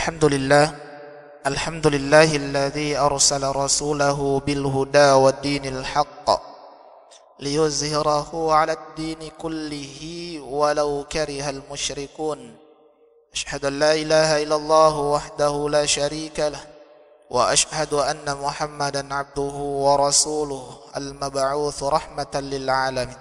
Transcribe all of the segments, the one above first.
الحمد لله الحمد لله الذي أرسل رسوله بالهدى والدين الحق ليظهره على الدين كله ولو كره المشركون أشهد أن لا إله إلا الله وحده لا شريك له وأشهد أن محمدا عبده ورسوله المبعوث رحمة للعالمين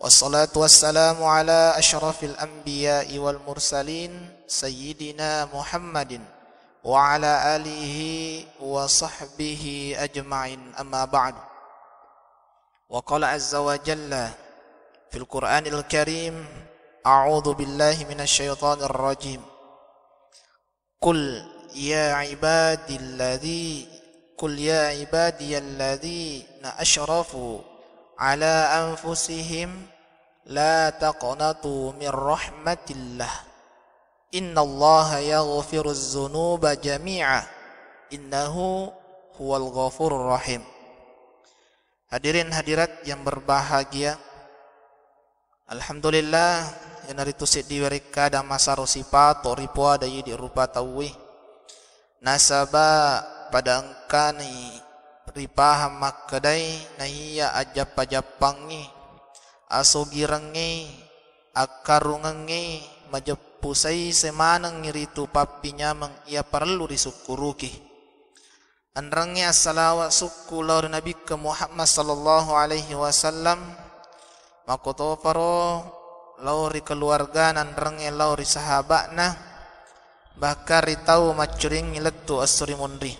والصلاة والسلام على أشرف الأنبياء والمرسلين سيدنا محمد وعلى آله وصحبه أجمعين أما بعد وقال عز وجل في القرآن الكريم أعوذ بالله من الشيطان الرجيم قل يا عبادي الذي قل يا عبادي الذين أشرفوا على أنفسهم لا تقنطوا من رحمة الله Inna ya yaghfiru zunuba jami'a innahu huwal ghafur rahim Hadirin hadirat yang berbahagia Alhamdulillah yang dari tusit diwerika dan masa rosipa toripua dayi di rupa tawih nasaba pada engkani ripa hamak kedai nahiya ajap pajapangi asogirengi Akarungangi majap pusai semanang ngiritu papinya mang ia perlu disukuruki anrangnya assalawat suku laur nabi ke Muhammad sallallahu alaihi wasallam makoto paro lauri keluarga nanrangnya lauri sahabatna bahkan ritau macuring ngiletu asuri mundri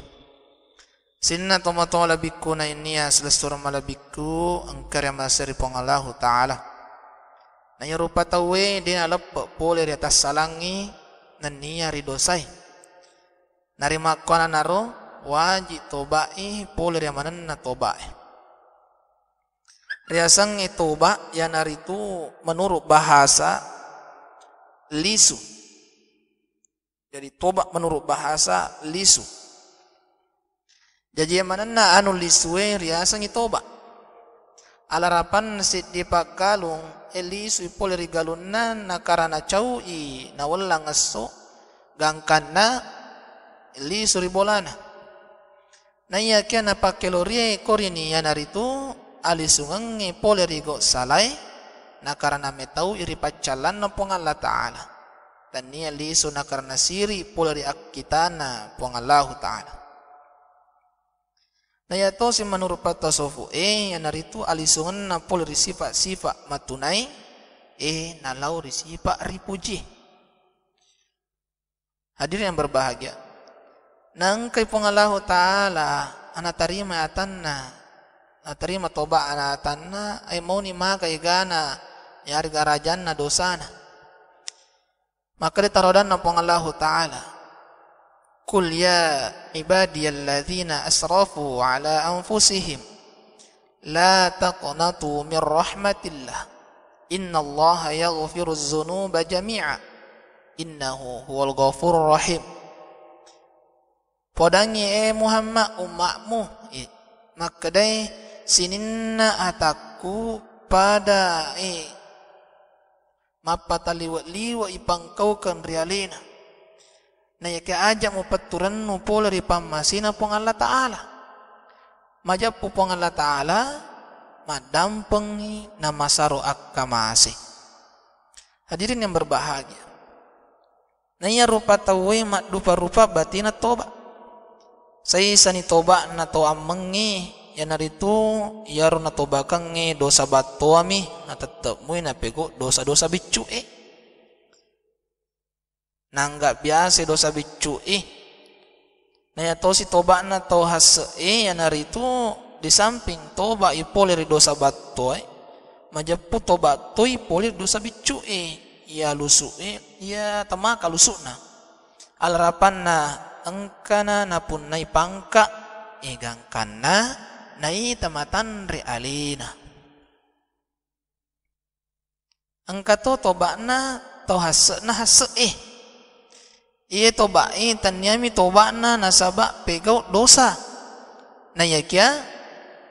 sinna tomato bikku na inia selesur malabiku engkar yang masiri pengalahu ta'ala rupa Nayrupa tawe nak lepuk pole di atas salangi nenia ridosai. Nari makwana naro wajib tobai pole dia nak tobai. Riasang toba yang naritu menurut bahasa lisu. Jadi toba menurut bahasa lisu. Jadi yang nak anu lisue riasang toba. Alarapan sit dipakalung elisu ipole rigalunna na karana i na esso gangkana eli elisu ribolana na iya kia na pakelorie korini yanaritu alisungang rigo salai na metau iri pacalan na pongala ta'ala dan niya lisu na karana siri pole ri akitana pongala ta'ala Naya Daya si menurut Sofu, e eh, yang naritu alisungan napol risipa sifa matunai e nalau risipa ripuji. Hadir yang berbahagia. Nang kay pengalahu taala anatarima tarima atanna na tarima toba anak atanna ay ni ma kai gana yari garajan na dosana. Maka ditarodan na pengalahu taala Qul ya ibadiyalladzina asrafu ala anfusihim la taqnatu min rahmatillah innallaha yaghfiru dzunuba jami'a innahu huwal ghafurur rahim Podangi e Muhammad umatmu makadai sininna ataku pada e mapataliwat liwa ipangkau kan rialina na yake aja mo paturan pula ri pamasina pong Allah Ta'ala. Majapu pong Allah Ta'ala, madampengi na masaro akkamasi. Hadirin yang berbahagia. Naya rupa tawai mak dupa rupa batina toba. Saya sani toba na to ammengi ya naritu yaro na toba kangi dosa batuami na tetep mui na pego dosa-dosa bicu eh nangga biasa dosa bicu ih naya tau si toba na tau has eh yang hari itu di samping toba ipolir dosa batoi eh. majapu toba toi polir dosa bicu ih ya lusu eh ya temaka nah. alrapan na engkana na pun nai pangka gangkana nai tematan realina. alina toba toba na to na hasse nah, eh Iya toba i iya, tanyami toba na nasaba pegau dosa. Na yakia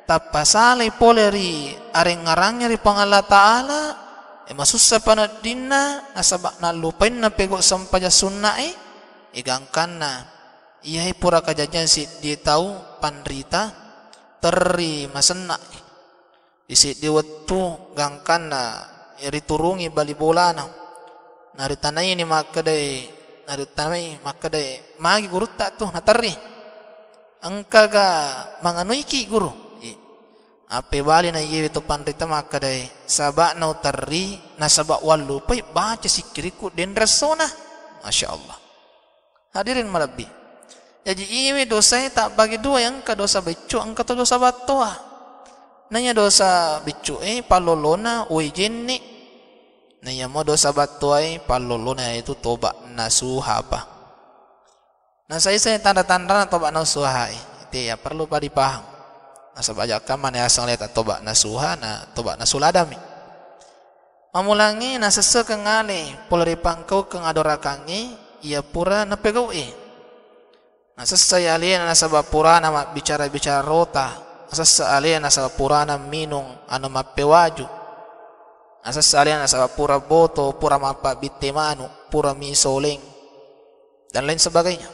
tapasale poleri areng ngarangnya ri pangala taala e masusa panat dinna nasaba na lupain na pegau sampaja sunna e igangkan e na iya e pura kajajan si dia tahu panrita teri masena e. isi waktu gangkan na iri turungi bali bola na naritanai ni makadai maka makkade magi guru tak tu ga manganui ki guru iya. ape bali na yewi to maka makkade sabak na utarri na sabak walu pai baca sikiriku den rasona Masya Allah hadirin malabi jadi ini dosa ya tak bagi dua yang ke dosa becu angka to dosa batuah. nanya dosa becu eh palolona uijin ni na yang mo sabat batuai palolo na ya itu toba nasuha apa nah saya saya tanda-tanda na toba nasuha eh. itu ya perlu pada dipaham nah sebab aja kaman ya sang toba nasuha na toba nasuladami mamulangi na sesu kengali polri pangkau keng adorakangi ia ya pura nepegau i eh. na sese alien na sebab pura nama bicara-bicara rota na sese alien na sebab pura na minung anu mapewaju asa salian asa pura boto pura mapa bitemanu pura misoling dan lain sebagainya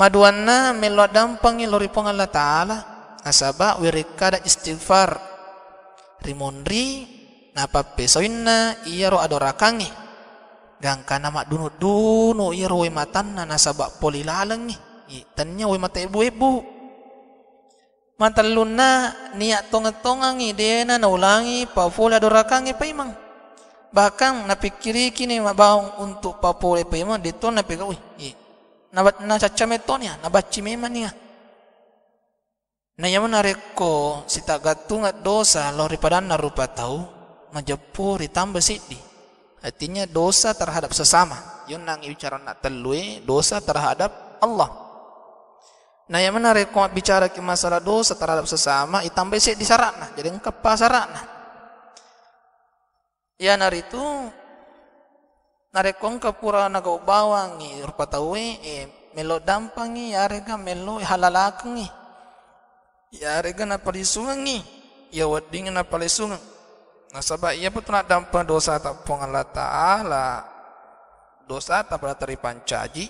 maduanna melo dampangi lori Allah taala asaba wirikada istighfar rimondri napa pesoinna iya ro adorakangi gangka nama dunu dunu iya ro wematanna nasaba poli lalengi tanya wemata ibu-ibu matalunna niat tonga-tongangi na naulangi pafula dorakangi paimang bahkan napikiri kini mabawang untuk papule paimang dito napika uy nabat na cacame tonya nabaci memang niya na yaman reko si at dosa lo na rupa tau majapu ditambah sidi artinya dosa terhadap sesama yon nang bicara nak telue dosa terhadap Allah Nah yang menarik kuat bicara ke masalah dosa terhadap sesama hitam besek di sarana jadi engkepa sarana. Ya nari itu nari kong pura naga bawang i rupa taui eh, melo dampangi ya reka melo ni ya reka na ni ya wadingi na palisungang. Nah sebab ia betul nak dampang dosa tak pengalat taah Taala dosa tak pernah teri pancaji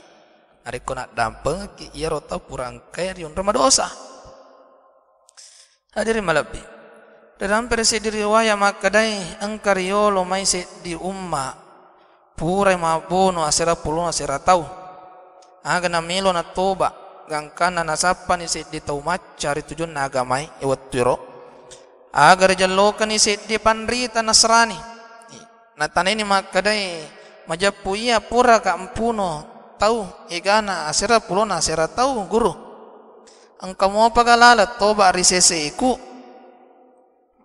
Ari kona dampeng ki ia rota purang riun rumah dosa. Hadiri malabi. Dalam persi diriwaya makadai engkario lomai se di umma pura mabono asera pulung asera tau. Aga namilo na toba gangkana nasapan isi di tau macari tujuan nagamai iwat tiro. Agar jalokan isi di panrita nasrani. Natana ini makadai majapu pura ka empuno tau igana asera pulo asera tahu guru angka apa pagalala toba risese iku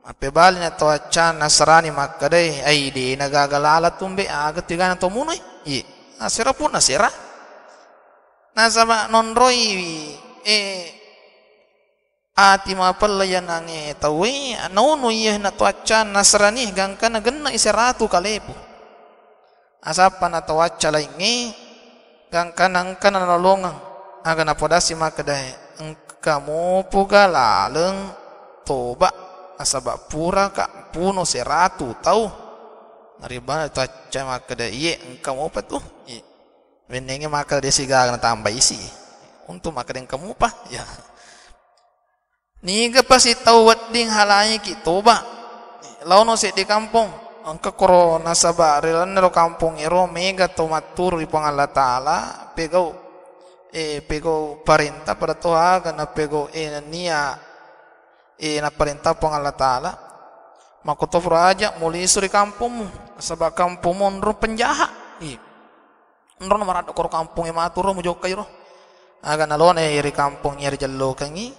ape balnya to acha nasrani makkade naga nagagalala tumbe aga tigana to munu i iya, asera pun asera nasaba roi e ati i yanange tawi e, naunu iya na to acha nasrani gangkana genna iseratu kalepu asapa na to acha ngi kang kanang kanan nolongang agan apodasi makadai kamu puga laleng toba asabak pura kak puno seratu tau naribana taca makadai ye engkamu tu ye wenenge makadai siga agan tambah isi untuk makadai kamu pa ya Niga pasti tau wat ding halai ki toba. Launo si di kampung angka koro nasaba rilan nero kampung iro mega tomatur i pangala Ta'ala pegau e pegau parinta pada toha karena pegau e nia e na parenta pangala Ta'ala maka aja muli suri kampung kampung monro nro penjahat i e, nro marado koro kampung e matur mo jokai ro aga nalone iri kampung iri jalo kangi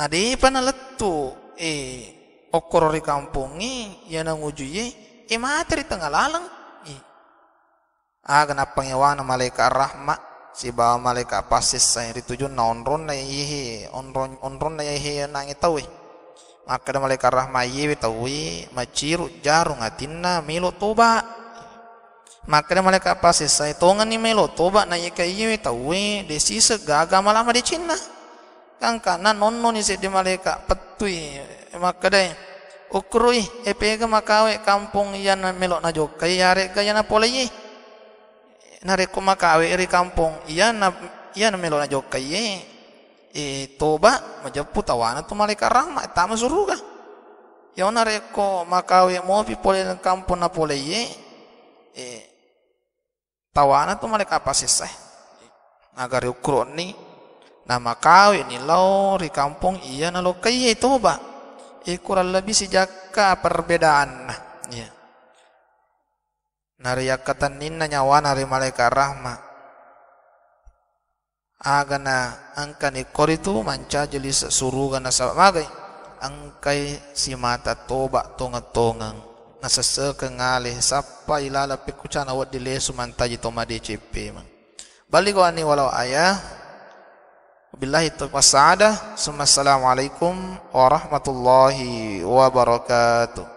nadi panaletu e okorori i yana materi tengah lalang i aga ah, napangewana malaika rahma si bawa malaika pasis saya dituju na onron na ya, ihi ya, ya. onron onron na ihi yana tawi maka da malaika rahma yiwi tawi maciru jarung atinna milo toba maka da malaika pasis saya tongan ni milo toba na yika yiwi tawi desi gaga malama di cina kang kana nonno ni se di malaika petui makade ukrui epega makawe kampung yana melok na jokai yare ka yana polai nare ko makawe ri kampung iya na melok na jokai ye e toba majapu tawana tu malaikat rahmat tama suruga yo nare ko makawe pole polai kampung na pole ye e tawana tu malaikat pasisah agar ukro ni nama kawe ni lau kampung iya na kaya itu toba eh, kurang lebih sejak perbedaan ya. nari yakatan Nina nyawa nari malaikat rahma agana angka nikor itu manca jelis suruh gana magai angkai si mata toba tonga tongang nasa sekengali sapa ilala pikucana wad dile mantaji toma DCP man balik wani walau ayah Wabillahi taufiq wassalamualaikum Assalamualaikum warahmatullahi wabarakatuh.